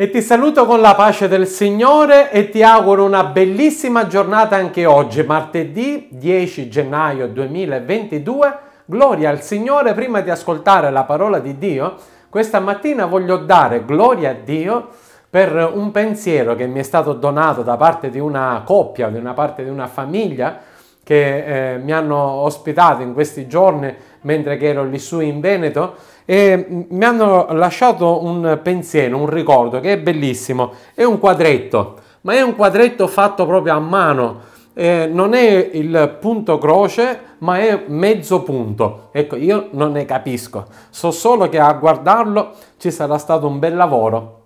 E ti saluto con la pace del Signore e ti auguro una bellissima giornata anche oggi, martedì 10 gennaio 2022. Gloria al Signore, prima di ascoltare la parola di Dio, questa mattina voglio dare gloria a Dio per un pensiero che mi è stato donato da parte di una coppia, da una parte di una famiglia, che eh, mi hanno ospitato in questi giorni mentre che ero lì su in Veneto e mm, mi hanno lasciato un pensiero, un ricordo che è bellissimo, è un quadretto, ma è un quadretto fatto proprio a mano, eh, non è il punto croce ma è mezzo punto, ecco io non ne capisco, so solo che a guardarlo ci sarà stato un bel lavoro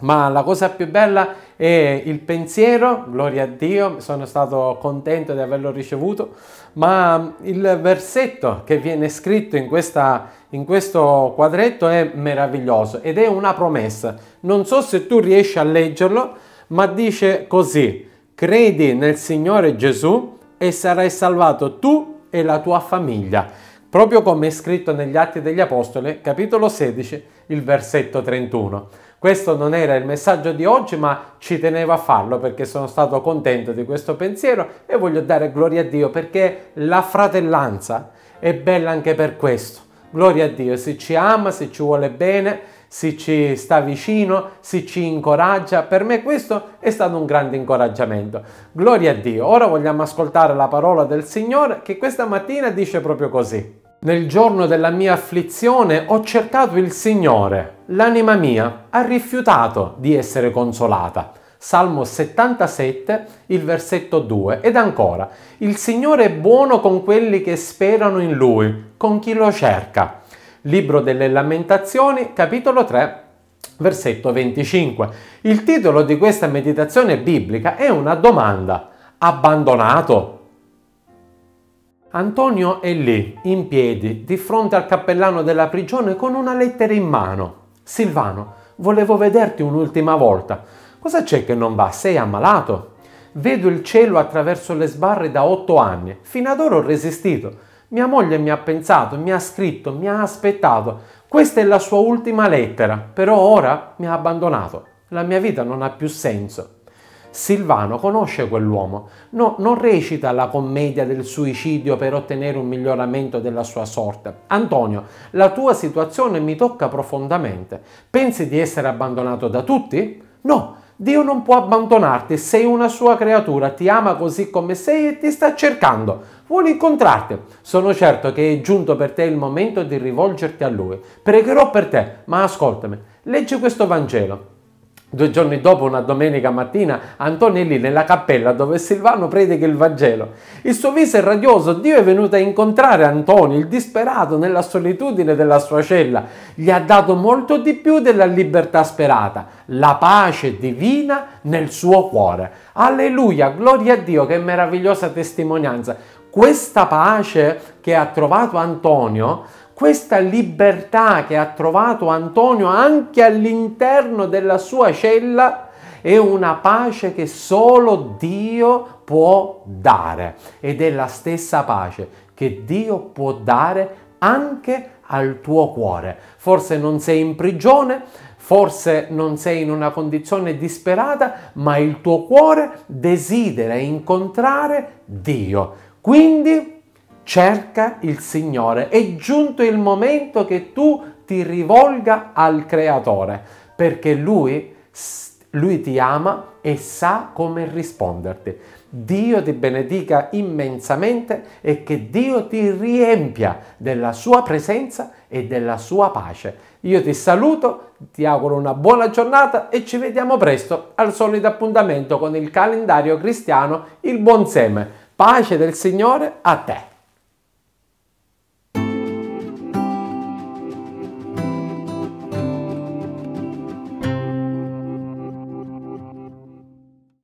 ma la cosa più bella è il pensiero, gloria a Dio, sono stato contento di averlo ricevuto, ma il versetto che viene scritto in, questa, in questo quadretto è meraviglioso ed è una promessa. Non so se tu riesci a leggerlo, ma dice così, credi nel Signore Gesù e sarai salvato tu e la tua famiglia, proprio come è scritto negli Atti degli Apostoli, capitolo 16, il versetto 31. Questo non era il messaggio di oggi, ma ci tenevo a farlo perché sono stato contento di questo pensiero e voglio dare gloria a Dio perché la fratellanza è bella anche per questo. Gloria a Dio, se ci ama, se ci vuole bene, se ci sta vicino, se ci incoraggia. Per me questo è stato un grande incoraggiamento. Gloria a Dio. Ora vogliamo ascoltare la parola del Signore che questa mattina dice proprio così. Nel giorno della mia afflizione ho cercato il Signore l'anima mia ha rifiutato di essere consolata. Salmo 77, il versetto 2. Ed ancora, il Signore è buono con quelli che sperano in Lui, con chi lo cerca. Libro delle Lamentazioni, capitolo 3, versetto 25. Il titolo di questa meditazione biblica è una domanda. Abbandonato? Antonio è lì, in piedi, di fronte al cappellano della prigione con una lettera in mano. Silvano, volevo vederti un'ultima volta. Cosa c'è che non va? Sei ammalato? Vedo il cielo attraverso le sbarre da otto anni. Fino ad ora ho resistito. Mia moglie mi ha pensato, mi ha scritto, mi ha aspettato. Questa è la sua ultima lettera, però ora mi ha abbandonato. La mia vita non ha più senso. Silvano conosce quell'uomo, no, non recita la commedia del suicidio per ottenere un miglioramento della sua sorte. Antonio, la tua situazione mi tocca profondamente. Pensi di essere abbandonato da tutti? No, Dio non può abbandonarti, sei una sua creatura, ti ama così come sei e ti sta cercando, vuole incontrarti. Sono certo che è giunto per te il momento di rivolgerti a Lui. Pregherò per te, ma ascoltami, leggi questo Vangelo. Due giorni dopo, una domenica mattina, Antonio è lì nella cappella dove Silvano predica il Vangelo. Il suo viso è radioso, Dio è venuto a incontrare Antonio, il disperato, nella solitudine della sua cella. Gli ha dato molto di più della libertà sperata, la pace divina nel suo cuore. Alleluia, gloria a Dio, che meravigliosa testimonianza questa pace che ha trovato Antonio, questa libertà che ha trovato Antonio anche all'interno della sua cella, è una pace che solo Dio può dare ed è la stessa pace che Dio può dare anche al tuo cuore. Forse non sei in prigione, forse non sei in una condizione disperata, ma il tuo cuore desidera incontrare Dio. Quindi cerca il Signore. È giunto il momento che tu ti rivolga al Creatore, perché Lui, lui ti ama e sa come risponderti. Dio ti benedica immensamente e che Dio ti riempia della sua presenza e della sua pace. Io ti saluto, ti auguro una buona giornata e ci vediamo presto al solito appuntamento con il calendario cristiano Il Buon Seme Pace del Signore a te.